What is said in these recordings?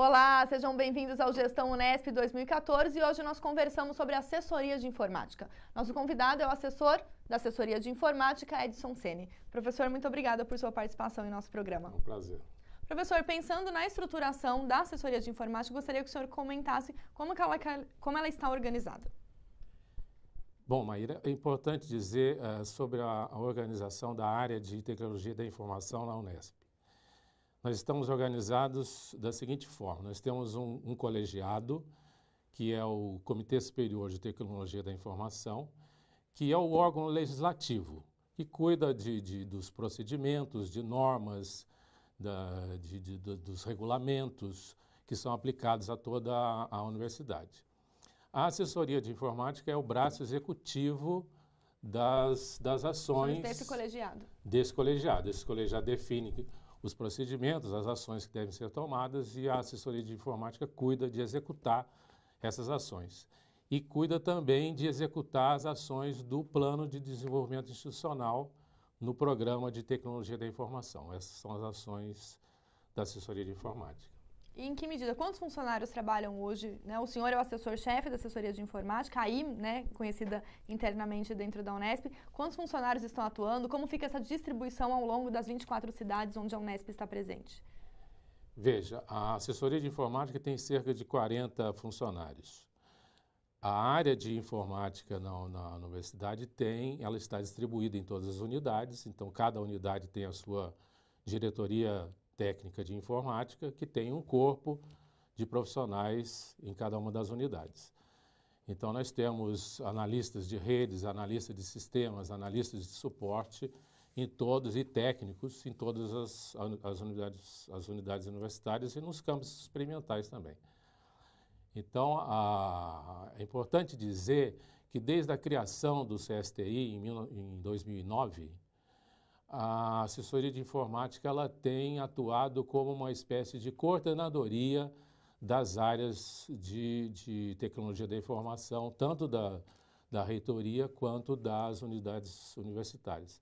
Olá, sejam bem-vindos ao Gestão Unesp 2014 e hoje nós conversamos sobre assessoria de informática. Nosso convidado é o assessor da assessoria de informática, Edson Sene. Professor, muito obrigada por sua participação em nosso programa. É um prazer. Professor, pensando na estruturação da assessoria de informática, gostaria que o senhor comentasse como ela, como ela está organizada. Bom, Maíra, é importante dizer uh, sobre a, a organização da área de tecnologia da informação na Unesp. Nós estamos organizados da seguinte forma: nós temos um, um colegiado, que é o Comitê Superior de Tecnologia da Informação, que é o órgão legislativo, que cuida de, de dos procedimentos, de normas, da, de, de, dos regulamentos que são aplicados a toda a, a universidade. A assessoria de informática é o braço executivo das, das ações. Desse colegiado. Desse colegiado. Esse colegiado define os procedimentos, as ações que devem ser tomadas e a assessoria de informática cuida de executar essas ações. E cuida também de executar as ações do plano de desenvolvimento institucional no programa de tecnologia da informação. Essas são as ações da assessoria de informática. E em que medida? Quantos funcionários trabalham hoje? Né? O senhor é o assessor-chefe da assessoria de informática, aí, né, conhecida internamente dentro da Unesp. Quantos funcionários estão atuando? Como fica essa distribuição ao longo das 24 cidades onde a Unesp está presente? Veja, a assessoria de informática tem cerca de 40 funcionários. A área de informática na, na, universidade tem, ela está distribuída em todas as unidades, então cada unidade tem a sua diretoria técnica de informática que tem um corpo de profissionais em cada uma das unidades. Então, nós temos analistas de redes, analistas de sistemas, analistas de suporte em todos e técnicos em todas as, as, unidades, as unidades universitárias e nos campos experimentais também. Então, a, é importante dizer que desde a criação do CSTI em, mil, em 2009, a assessoria de informática ela tem atuado como uma espécie de coordenadoria das áreas de, de tecnologia da informação, tanto da, da reitoria quanto das unidades universitárias.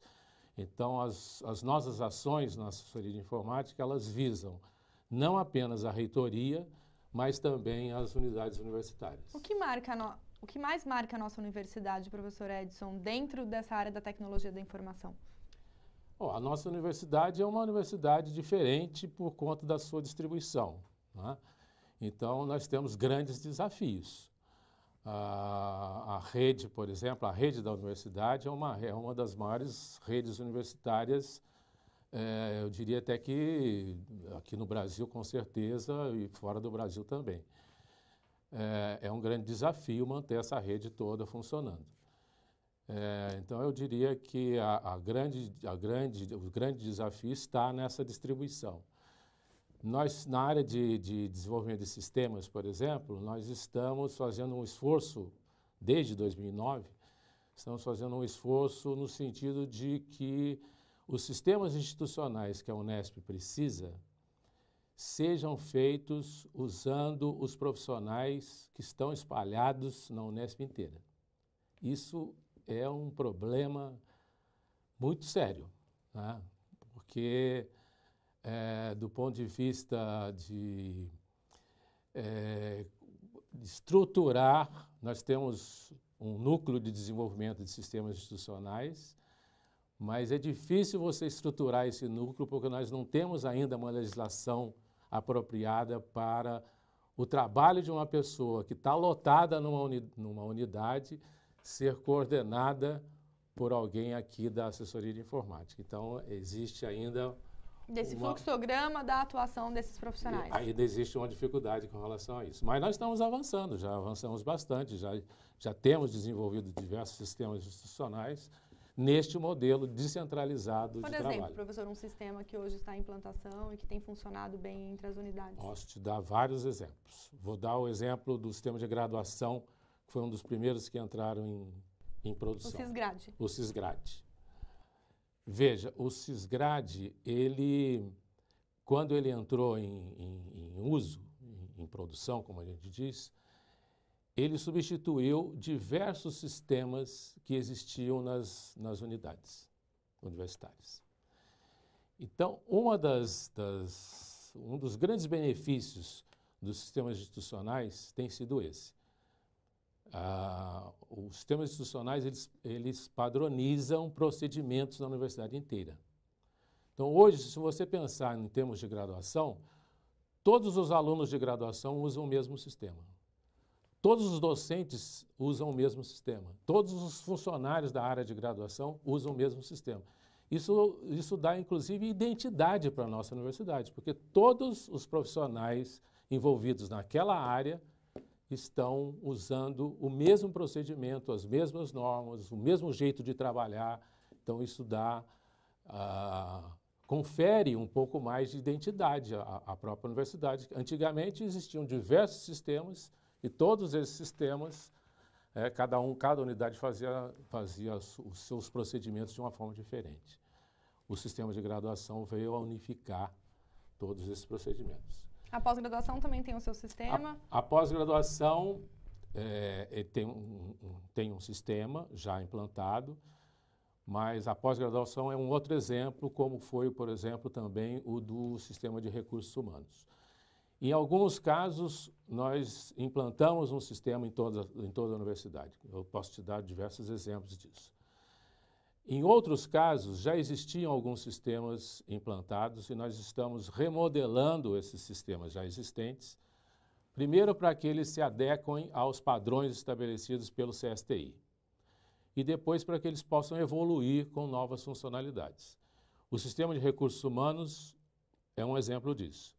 Então, as, as nossas ações na assessoria de informática, elas visam não apenas a reitoria, mas também as unidades universitárias. O que, marca no... o que mais marca a nossa universidade, professor Edson, dentro dessa área da tecnologia da informação? Bom, a nossa universidade é uma universidade diferente por conta da sua distribuição. Né? Então, nós temos grandes desafios. A, a, rede, por exemplo, a rede da universidade é uma, é uma das maiores redes universitárias, é, eu diria até que aqui no Brasil, com certeza, e fora do Brasil também. É, é um grande desafio manter essa rede toda funcionando. É, então eu diria que a, a grande, a grande, o grande desafio está nessa distribuição. Nós, na área de, de desenvolvimento de sistemas, por exemplo, nós estamos fazendo um esforço, desde 2009, estamos fazendo um esforço no sentido de que os sistemas institucionais que a Unesp precisa sejam feitos usando os profissionais que estão espalhados na Unesp inteira. Isso é um problema muito sério, né? porque é, do ponto de vista de, é, estruturar, nós temos um núcleo de desenvolvimento de sistemas institucionais, mas é difícil você estruturar esse núcleo porque nós não temos ainda uma legislação apropriada para o trabalho de uma pessoa que está lotada numa, uni numa unidade ser coordenada por alguém aqui da assessoria de informática. Então, existe ainda. Desse uma... fluxograma da atuação desses profissionais. E ainda existe uma dificuldade com relação a isso. Mas nós estamos avançando, já avançamos bastante, já, já temos desenvolvido diversos sistemas institucionais neste modelo descentralizado por de exemplo, trabalho. Por exemplo, professor, um sistema que hoje está em implantação e que tem funcionado bem entre as unidades. Posso te dar vários exemplos. Vou dar o exemplo do sistema de graduação que foi um dos primeiros que entraram em, em produção. O Cisgrade. O Cisgrade. Veja, o Cisgrade, ele, quando ele entrou em, em, em uso, em, produção, como a gente diz, ele substituiu diversos sistemas que existiam nas, nas unidades universitárias. Então, uma das, das, um dos grandes benefícios dos sistemas institucionais tem sido esse. Ah, os sistemas institucionais, eles, eles padronizam procedimentos na universidade inteira. Então, hoje, se você pensar em termos de graduação, todos os alunos de graduação usam o mesmo sistema. Todos os docentes usam o mesmo sistema. Todos os funcionários da área de graduação usam o mesmo sistema. Isso, isso dá, inclusive, identidade para a nossa universidade, porque todos os profissionais envolvidos naquela área estão usando o mesmo procedimento, as mesmas normas, o mesmo jeito de trabalhar. Então, isso dá, ah, confere um pouco mais de identidade à, à própria universidade. Antigamente existiam diversos sistemas e todos esses sistemas, é, cada um, cada unidade fazia, fazia os seus procedimentos de uma forma diferente. O sistema de graduação veio a unificar todos esses procedimentos. A pós-graduação também tem o seu sistema? A, a pós-graduação é, é tem, um, tem um sistema já implantado, mas a pós-graduação é um outro exemplo, como foi, por exemplo, também o do sistema de recursos humanos. Em alguns casos, nós implantamos um sistema em toda, em toda a universidade. Eu posso te dar diversos exemplos disso. Em outros casos, já existiam alguns sistemas implantados e nós estamos remodelando esses sistemas já existentes, primeiro para que eles se adequem aos padrões estabelecidos pelo CSTI e depois para que eles possam evoluir com novas funcionalidades. O sistema de recursos humanos é um exemplo disso.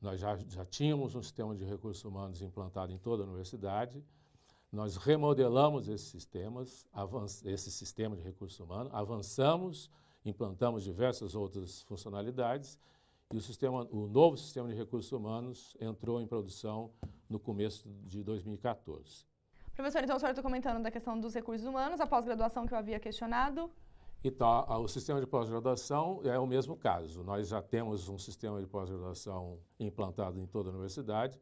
Nós já, já tínhamos um sistema de recursos humanos implantado em toda a universidade, nós remodelamos esses sistemas, esse sistema de recursos humanos, avançamos, implantamos diversas outras funcionalidades e o, sistema, o novo sistema de recursos humanos entrou em produção no começo de 2014. Professor, então o senhor está comentando da questão dos recursos humanos, a pós-graduação que eu havia questionado. Então, o sistema de pós-graduação é o mesmo caso. Nós já temos um sistema de pós-graduação implantado em toda a universidade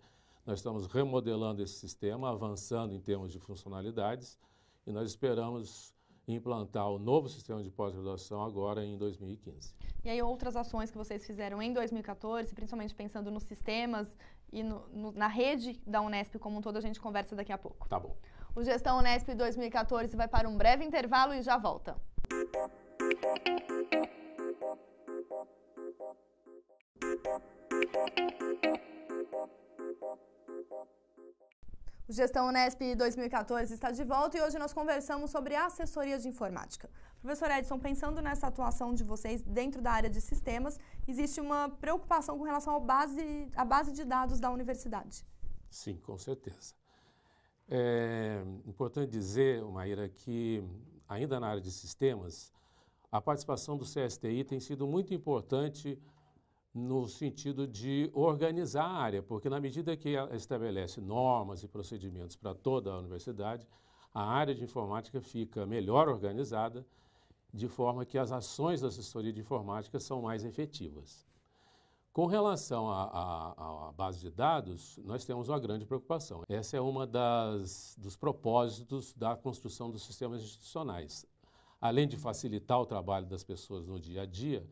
nós estamos remodelando esse sistema, avançando em termos de funcionalidades e nós esperamos implantar o novo sistema de pós-graduação agora em 2015. E aí outras ações que vocês fizeram em 2014, principalmente pensando nos sistemas e no, no, na rede da Unesp como um todo, a gente conversa daqui a pouco. Tá bom. O Gestão Unesp 2014 vai para um breve intervalo e já volta. Música O Gestão Unesp 2014 está de volta e hoje nós conversamos sobre assessoria de informática. Professor Edson, pensando nessa atuação de vocês dentro da área de sistemas, existe uma preocupação com relação à base, à base de dados da universidade. Sim, com certeza. É importante dizer, Maíra, que ainda na área de sistemas, a participação do CSTI tem sido muito importante no sentido de organizar a área, porque na medida que estabelece normas e procedimentos para toda a universidade, a área de informática fica melhor organizada, de forma que as ações da assessoria de informática são mais efetivas. Com relação à base de dados, nós temos uma grande preocupação. Essa é uma das dos propósitos da construção dos sistemas institucionais. Além de facilitar o trabalho das pessoas no dia a dia,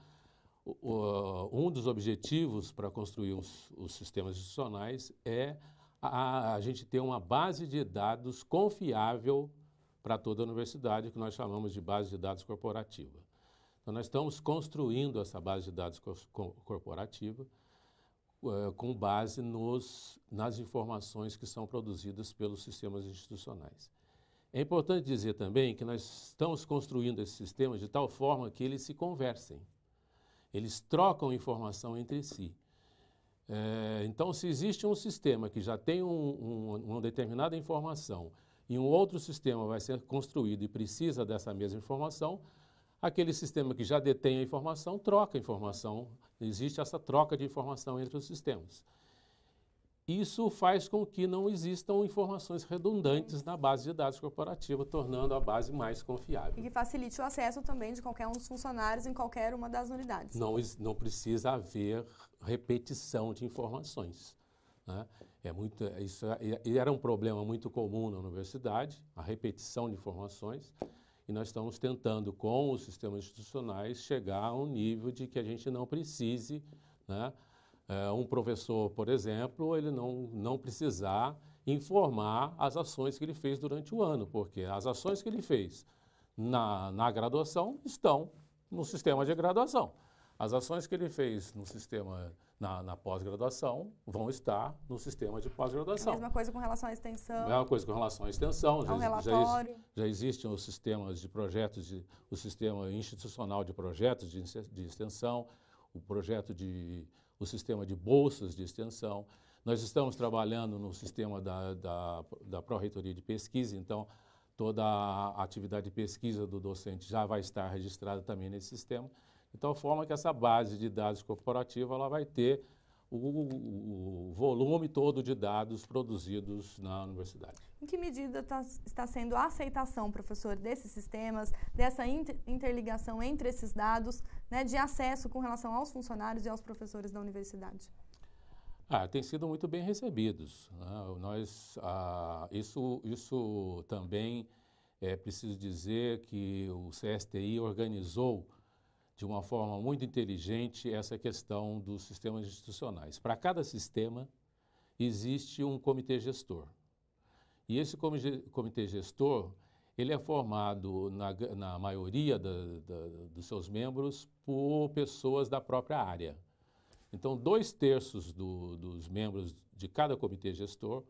um dos objetivos para construir os, os, sistemas institucionais é a, a, gente ter uma base de dados confiável para toda a universidade, que nós chamamos de base de dados corporativa. Então, nós estamos construindo essa base de dados co corporativa eh, com base nos, nas informações que são produzidas pelos sistemas institucionais. É importante dizer também que nós estamos construindo esses sistemas de tal forma que eles se conversem. Eles trocam informação entre si. É, então, se existe um sistema que já tem um, um, uma determinada informação e um outro sistema vai ser construído e precisa dessa mesma informação, aquele sistema que já detém a informação troca a informação. Existe essa troca de informação entre os sistemas. Isso faz com que não existam informações redundantes na base de dados corporativa, tornando a base mais confiável. E que facilite o acesso também de qualquer um dos funcionários em qualquer uma das unidades. Não, não precisa haver repetição de informações. Né? É muito, é, isso é, era um problema muito comum na universidade, a repetição de informações, e nós estamos tentando, com os sistemas institucionais, chegar a um nível de que a gente não precise né, eh, um professor, por exemplo, ele não, não precisar informar as ações que ele fez durante o ano, porque as ações que ele fez na, na graduação estão no sistema de graduação. As ações que ele fez no sistema na, na pós-graduação vão estar no sistema de pós-graduação. É mesma coisa com relação à extensão. É mesma coisa com relação à extensão. já, relatório. Já, já, existem os sistemas de projetos, de, o sistema institucional de projetos de, de extensão o projeto de o sistema de bolsas de extensão. Nós estamos trabalhando no sistema da, da, da Pró-Reitoria de Pesquisa, então toda a atividade de pesquisa do docente já vai estar registrada também nesse sistema. De então, tal forma que essa base de dados corporativa ela vai ter o, o, volume todo de dados produzidos na universidade. Em que medida tá, está sendo a aceitação, professor, desses sistemas, dessa inter, interligação entre esses dados, né, de acesso com relação aos funcionários e aos professores da universidade? Ah, tem sido muito bem recebidos. Né? Nós, ah, isso, isso também é preciso dizer que o CSTI organizou de uma forma muito inteligente essa questão dos sistemas institucionais. Para cada sistema existe um comitê gestor. E esse comitê gestor, ele é formado, na, na maioria da, da, dos seus membros, por pessoas da própria área. Então, dois terços do, dos membros de cada comitê gestor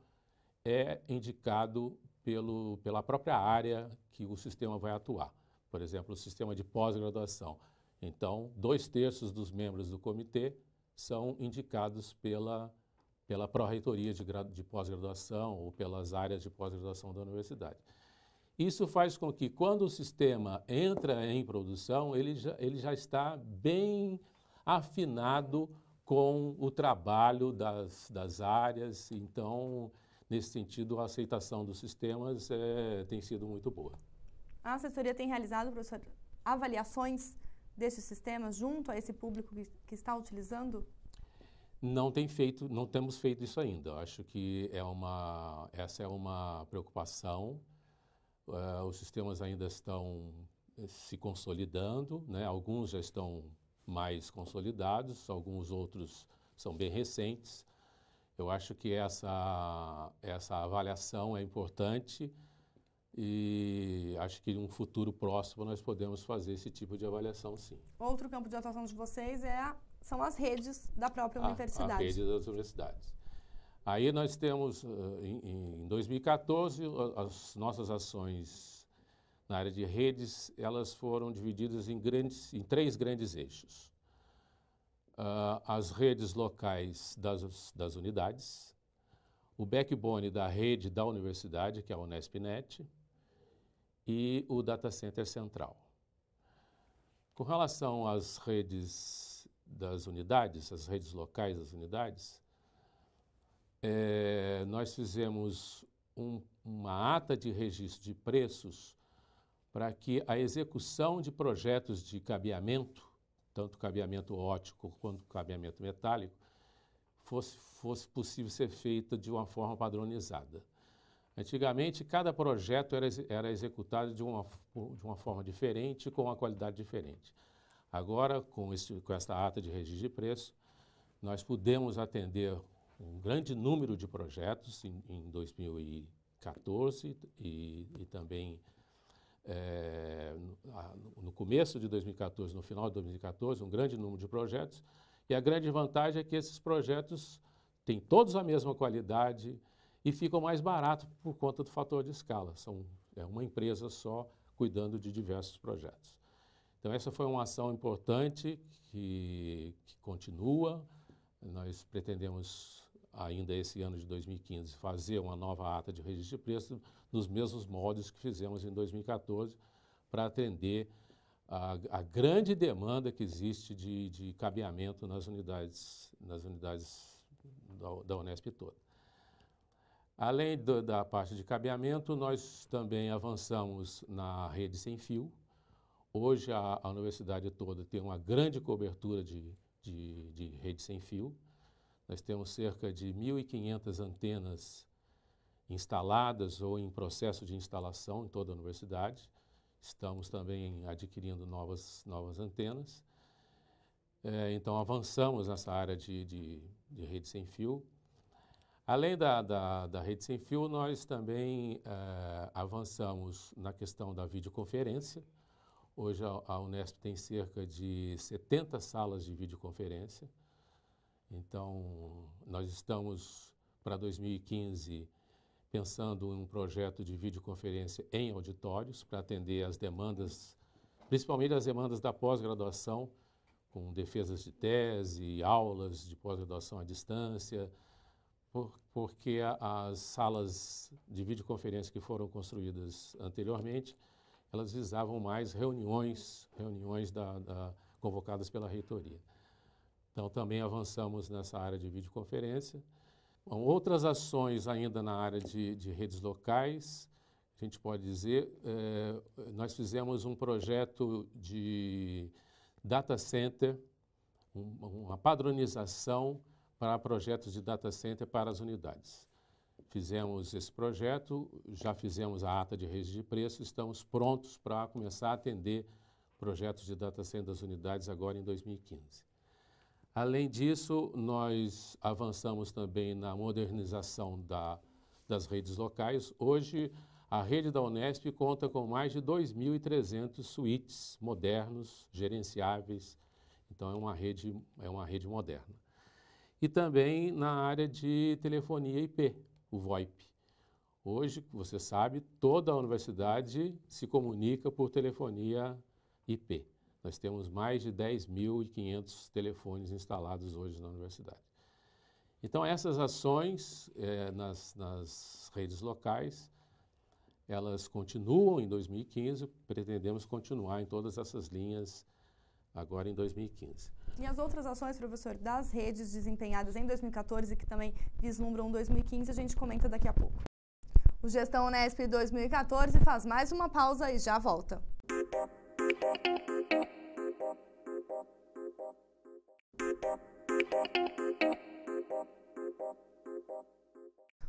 é indicado pelo, pela própria área que o sistema vai atuar. Por exemplo, o sistema de pós-graduação então, dois terços dos membros do comitê são indicados pela, pela pró-reitoria de, de pós-graduação ou pelas áreas de pós-graduação da universidade. Isso faz com que, quando o sistema entra em produção, ele já, ele já está bem afinado com o trabalho das, das áreas. Então, nesse sentido, a aceitação dos sistemas é, tem sido muito boa. A assessoria tem realizado, professor, avaliações destes sistemas junto a esse público que, que está utilizando? Não tem feito, não temos feito isso ainda. Eu acho que é uma, essa é uma preocupação. Uh, os sistemas ainda estão eh, se consolidando, né? alguns já estão mais consolidados, alguns outros são bem recentes. Eu acho que essa, essa avaliação é importante e acho que em um futuro próximo nós podemos fazer esse tipo de avaliação, sim. Outro campo de atuação de vocês é a, são as redes da própria a, universidade. As redes das universidades. Aí nós temos, ah, em, 2014, as nossas ações na área de redes, elas foram divididas em, grandes, em três grandes eixos. Ah, as redes locais das, das unidades, o backbone da rede da universidade, que é a UnespNet, e o data center central. Com relação às redes das unidades, as redes locais das unidades, é, nós fizemos um, uma ata de registro de preços para que a execução de projetos de cabeamento, tanto cabeamento ótico quanto cabeamento metálico, fosse, fosse possível ser feita de uma forma padronizada. Antigamente, cada projeto era, era executado de uma, de uma forma diferente, com uma qualidade diferente. Agora, com, esse, com esta ata de registro de preço, nós pudemos atender um grande número de projetos em, em 2014 e, e também é, no começo de 2014, no final de 2014, um grande número de projetos. E a grande vantagem é que esses projetos têm todos a mesma qualidade, e ficam mais baratos por conta do fator de escala. São, é uma empresa só cuidando de diversos projetos. Então, essa foi uma ação importante que, que continua. Nós pretendemos, ainda esse ano de 2015, fazer uma nova ata de registro de preço nos mesmos moldes que fizemos em 2014 para atender a, a, grande demanda que existe de, de cabeamento nas unidades, nas unidades da, da Unesp toda. Além do, da parte de cabeamento, nós também avançamos na rede sem fio. Hoje a, a universidade toda tem uma grande cobertura de, de, de rede sem fio. Nós temos cerca de 1.500 antenas instaladas ou em processo de instalação em toda a universidade. Estamos também adquirindo novas, novas antenas. É, então, avançamos nessa área de, de, de rede sem fio. Além da, da, da rede sem fio, nós também eh, avançamos na questão da videoconferência. Hoje a, a Unesp tem cerca de 70 salas de videoconferência. Então, nós estamos para 2015 pensando em um projeto de videoconferência em auditórios para atender as demandas, principalmente as demandas da pós-graduação, com defesas de tese, aulas de pós-graduação à distância, porque as salas de videoconferência que foram construídas anteriormente, elas visavam mais reuniões, reuniões da, da, convocadas pela reitoria. Então, também avançamos nessa área de videoconferência. Bom, outras ações ainda na área de, de, redes locais, a gente pode dizer, é, nós fizemos um projeto de data center, um, uma padronização para projetos de data center para as unidades. Fizemos esse projeto, já fizemos a ata de rede de preço, estamos prontos para começar a atender projetos de data center das unidades agora em 2015. Além disso, nós avançamos também na modernização da, das redes locais. Hoje, a rede da Unesp conta com mais de 2.300 suítes modernos, gerenciáveis. Então, é uma rede, é uma rede moderna e também na área de telefonia IP, o VoIP. Hoje, você sabe, toda a universidade se comunica por telefonia IP. Nós temos mais de 10.500 telefones instalados hoje na universidade. Então, essas ações eh, nas, nas redes locais, elas continuam em 2015, pretendemos continuar em todas essas linhas agora em 2015. E as outras ações, professor, das redes desempenhadas em 2014 e que também vislumbram 2015, a gente comenta daqui a pouco. O Gestão Unesp 2014 faz mais uma pausa e já volta.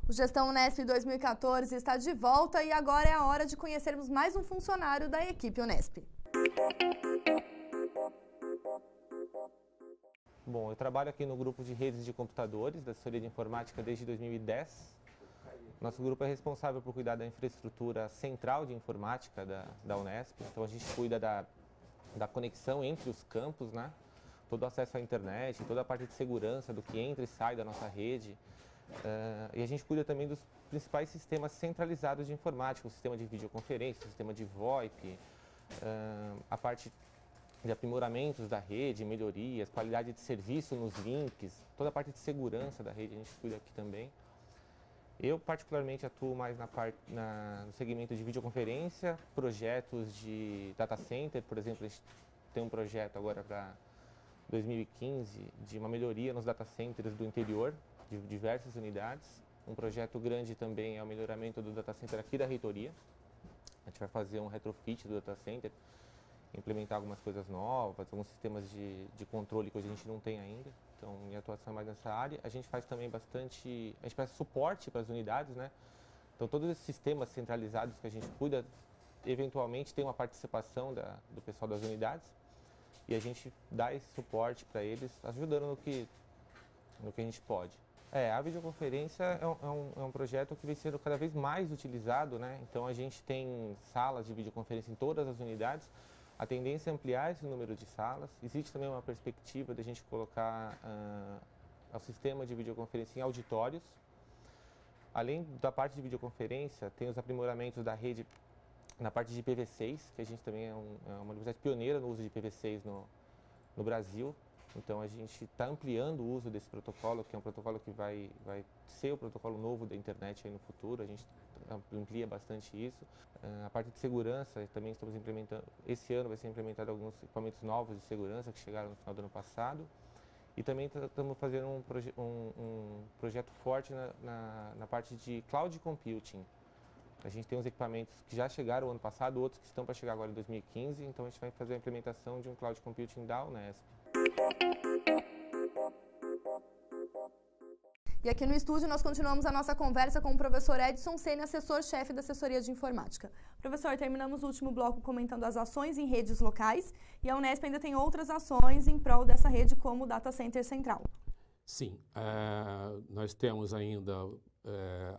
O Gestão Unesp 2014 está de volta e agora é a hora de conhecermos mais um funcionário da equipe Unesp. trabalho aqui no grupo de redes de computadores da assessoria de informática desde 2010. Nosso grupo é responsável por cuidar da infraestrutura central de informática da, da Unesp. Então a gente cuida da, da conexão entre os campos, né? todo o acesso à internet, toda a parte de segurança do que entra e sai da nossa rede. Uh, e a gente cuida também dos principais sistemas centralizados de informática, o sistema de videoconferência, o sistema de VoIP, uh, a parte de aprimoramentos da rede, melhorias, qualidade de serviço nos links, toda a parte de segurança da rede a gente cuida aqui também. Eu particularmente atuo mais na parte, na, no segmento de videoconferência, projetos de data center, por exemplo, a gente tem um projeto agora para 2015 de uma melhoria nos data centers do interior, de diversas unidades. Um projeto grande também é o melhoramento do data center aqui da reitoria. A gente vai fazer um retrofit do data center implementar algumas coisas novas, alguns sistemas de, de controle que hoje a gente não tem ainda. Então, minha atuação é mais nessa área. A gente faz também bastante, a gente presta suporte para as unidades, né? Então, todos esses sistemas centralizados que a gente cuida, eventualmente tem uma participação da, do pessoal das unidades e a gente dá esse suporte para eles, ajudando no que, no que a gente pode. É, a videoconferência é um, é, um, é um, projeto que vem sendo cada vez mais utilizado, né? Então a gente tem salas de videoconferência em todas as unidades. A tendência é ampliar esse número de salas. Existe também uma perspectiva da gente colocar uh, o sistema de videoconferência em auditórios. Além da parte de videoconferência, tem os aprimoramentos da rede na parte de IPv6, que a gente também é, um, é uma universidade pioneira no uso de IPv6 no, no Brasil. Então a gente está ampliando o uso desse protocolo, que é um protocolo que vai, vai ser o protocolo novo da internet no futuro. A gente amplia bastante isso. Ah, a parte de segurança também estamos implementando, esse ano vai ser implementado alguns equipamentos novos de segurança que chegaram no final do ano passado. E também estamos tá, fazendo um, proje um, um projeto forte na, na, na, parte de cloud computing. A gente tem uns equipamentos que já chegaram ano passado, outros que estão para chegar agora em 2015, então a gente vai fazer a implementação de um cloud computing da Unesp. E aqui no estúdio nós continuamos a nossa conversa com o professor Edson Senna, assessor-chefe da assessoria de informática. Professor, terminamos o último bloco comentando as ações em redes locais e a Unesp ainda tem outras ações em prol dessa rede, como o Data Center Central. Sim, uh, nós temos ainda uh,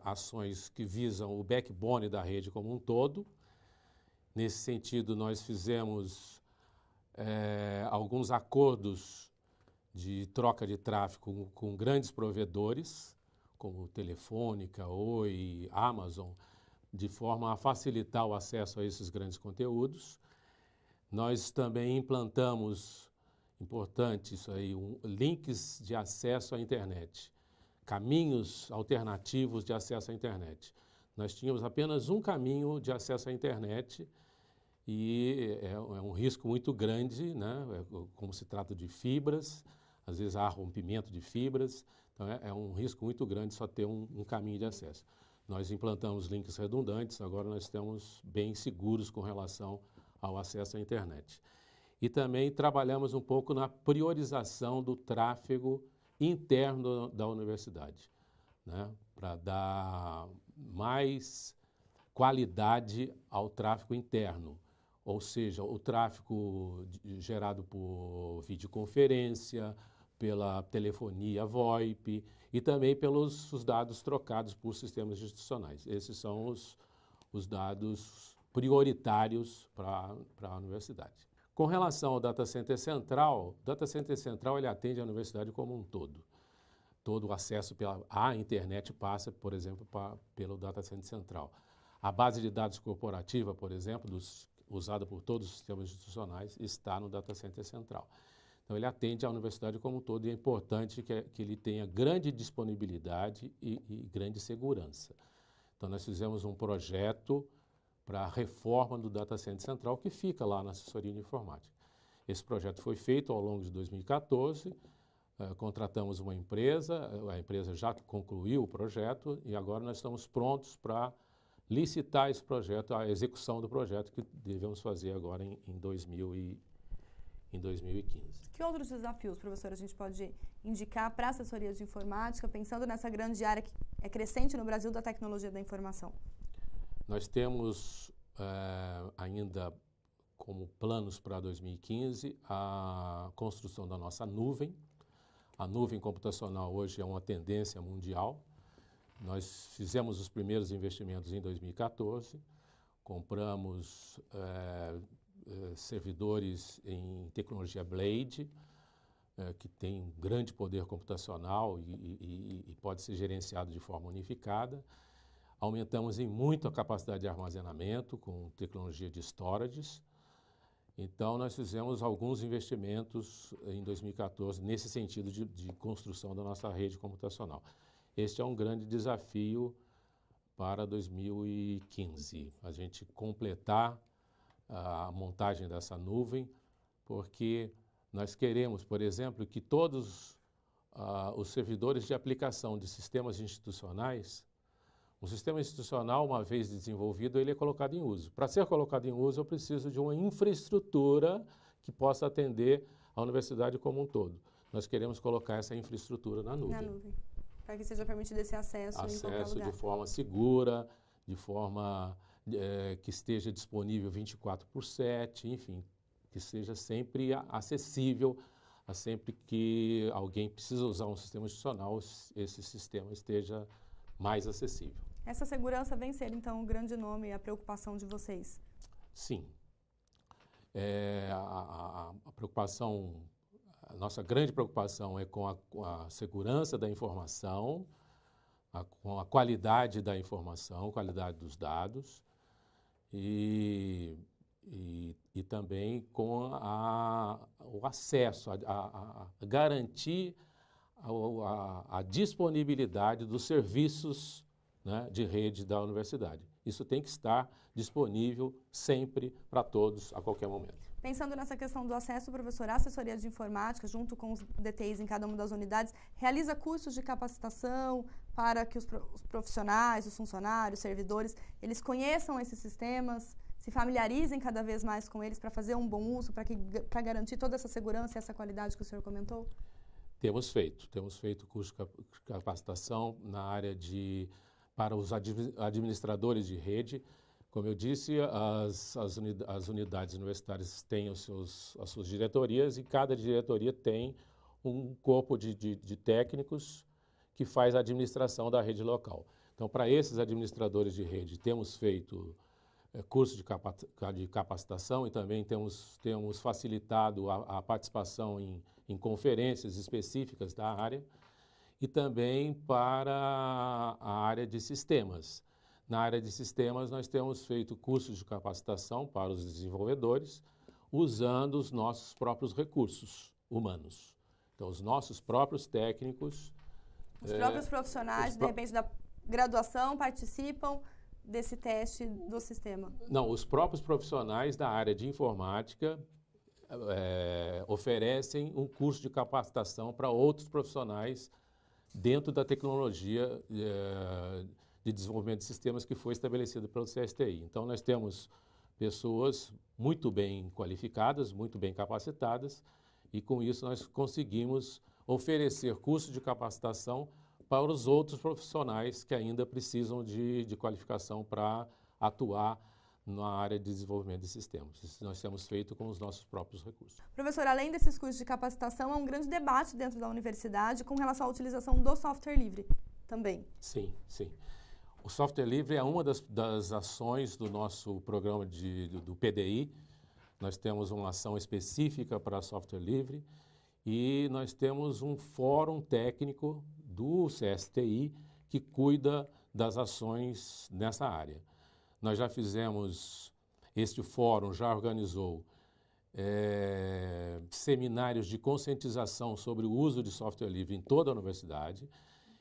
ações que visam o backbone da rede como um todo. Nesse sentido, nós fizemos uh, alguns acordos de troca de tráfego com grandes provedores, como Telefônica, Oi, Amazon, de forma a facilitar o acesso a esses grandes conteúdos. Nós também implantamos, importante isso aí, um, links de acesso à internet, caminhos alternativos de acesso à internet. Nós tínhamos apenas um caminho de acesso à internet e é, é um risco muito grande, né? É, como se trata de fibras, às vezes há rompimento de fibras, então é, é um risco muito grande só ter um, um caminho de acesso. Nós implantamos links redundantes, agora nós estamos bem seguros com relação ao acesso à internet. E também trabalhamos um pouco na priorização do tráfego interno da universidade, né? para dar mais qualidade ao tráfego interno, ou seja, o tráfego gerado por videoconferência, pela telefonia VoIP e também pelos os dados trocados por sistemas institucionais. Esses são os, os dados prioritários para a universidade. Com relação ao data center central, o data center central ele atende a universidade como um todo. Todo o acesso pela, à internet passa, por exemplo, pra, pelo data center central. A base de dados corporativa, por exemplo, dos, usada por todos os sistemas institucionais, está no data center central. Então, ele atende à universidade como um todo e é importante que, que ele tenha grande disponibilidade e, e grande segurança. Então, nós fizemos um projeto para a reforma do data center central que fica lá na assessoria de informática. Esse projeto foi feito ao longo de 2014, eh, contratamos uma empresa, eh, a empresa já concluiu o projeto e agora nós estamos prontos para licitar esse projeto, a execução do projeto que devemos fazer agora em, em 2015 em 2015. Que outros desafios, professor, a gente pode indicar para a assessoria de informática, pensando nessa grande área que é crescente no Brasil da tecnologia da informação? Nós temos uh, ainda como planos para 2015 a construção da nossa nuvem. A nuvem computacional hoje é uma tendência mundial. Nós fizemos os primeiros investimentos em 2014, compramos uh, eh, servidores em tecnologia Blade, eh, que tem um grande poder computacional e, e, e, pode ser gerenciado de forma unificada. Aumentamos em muito a capacidade de armazenamento com tecnologia de storages. Então, nós fizemos alguns investimentos em 2014 nesse sentido de, de construção da nossa rede computacional. Este é um grande desafio para 2015, a gente completar a montagem dessa nuvem, porque nós queremos, por exemplo, que todos os servidores de aplicação de sistemas institucionais, um sistema institucional, uma vez desenvolvido, ele é colocado em uso. Para ser colocado em uso, eu preciso de uma infraestrutura que possa atender a universidade como um todo. Nós queremos colocar essa infraestrutura na nuvem. Na nuvem. Para que seja permitido esse acesso. Acesso de forma segura, de forma é, que esteja disponível 24 por 7, enfim, que seja sempre acessível a sempre que alguém precisa usar um sistema institucional, esse sistema esteja mais acessível. Essa segurança vem ser, então, o grande nome e a preocupação de vocês? Sim. É, a, a, preocupação, a nossa grande preocupação é com a, com a segurança da informação, a, com a qualidade da informação, qualidade dos dados, e, e, e também com a, o acesso, a, a, a garantir a, disponibilidade dos serviços né, de rede da universidade. Isso tem que estar disponível sempre para todos, a qualquer momento. Pensando nessa questão do acesso, professor, a assessoria de informática, junto com os DTIs em cada uma das unidades, realiza cursos de capacitação, para que os profissionais, os funcionários, os servidores, eles conheçam esses sistemas, se familiarizem cada vez mais com eles para fazer um bom uso, para garantir toda essa segurança e essa qualidade que o senhor comentou? Temos feito, temos feito curso de capacitação na área de para os administradores de rede. Como eu disse, as, as, unidades universitárias têm os seus, as suas diretorias e cada diretoria tem um corpo de, de, de técnicos que faz a administração da rede local. Então, para esses administradores de rede, temos feito é, curso de, capacitação e também temos, temos facilitado a, a participação em, em conferências específicas da área e também para a área de sistemas. Na área de sistemas, nós temos feito cursos de capacitação para os desenvolvedores, usando os nossos próprios recursos humanos. Então, os nossos próprios técnicos os próprios é, profissionais, pro... de repente, da graduação participam desse teste do sistema? Não, os próprios profissionais da área de informática é, oferecem um curso de capacitação para outros profissionais dentro da tecnologia é, de desenvolvimento de sistemas que foi estabelecida pelo CSTI. Então, nós temos pessoas muito bem qualificadas, muito bem capacitadas, e com isso nós conseguimos oferecer curso de capacitação para os outros profissionais que ainda precisam de, de qualificação para atuar na área de desenvolvimento de sistemas. Isso nós temos feito com os nossos próprios recursos. Professor, além desses cursos de capacitação, há um grande debate dentro da universidade com relação à utilização do software livre também. Sim, sim. O software livre é uma das, das ações do nosso programa de, do, do PDI. Nós temos uma ação específica para software livre e nós temos um fórum técnico do CSTI que cuida das ações nessa área. Nós já fizemos, este fórum já organizou é, seminários de conscientização sobre o uso de software livre em toda a universidade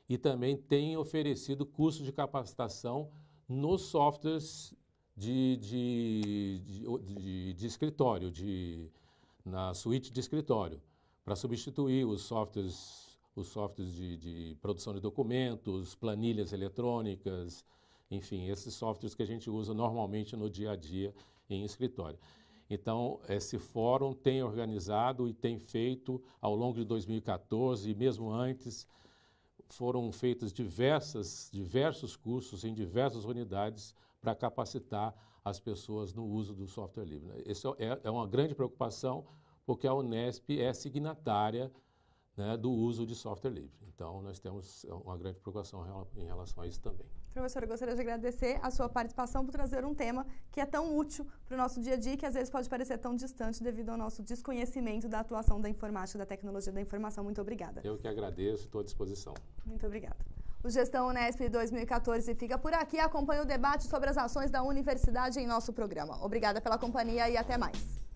e também tem oferecido cursos de capacitação nos softwares de, de, de, de escritório, na suíte de escritório para substituir os softwares, os softwares de, de, produção de documentos, planilhas eletrônicas, enfim, esses softwares que a gente usa normalmente no dia a dia em escritório. Então, esse fórum tem organizado e tem feito ao longo de 2014 e mesmo antes foram feitos diversas, diversos cursos em diversas unidades para capacitar as pessoas no uso do software livre. Isso né? é, é, é uma grande preocupação porque a Unesp é signatária né, do uso de software livre. Então, nós temos uma grande preocupação em relação a isso também. Professor, eu gostaria de agradecer a sua participação por trazer um tema que é tão útil para o nosso dia a dia que às vezes pode parecer tão distante devido ao nosso desconhecimento da atuação da informática, da tecnologia da informação. Muito obrigada. Eu que agradeço, estou à disposição. Muito obrigada. O Gestão Unesp 2014 fica por aqui. Acompanhe o debate sobre as ações da universidade em nosso programa. Obrigada pela companhia e até mais.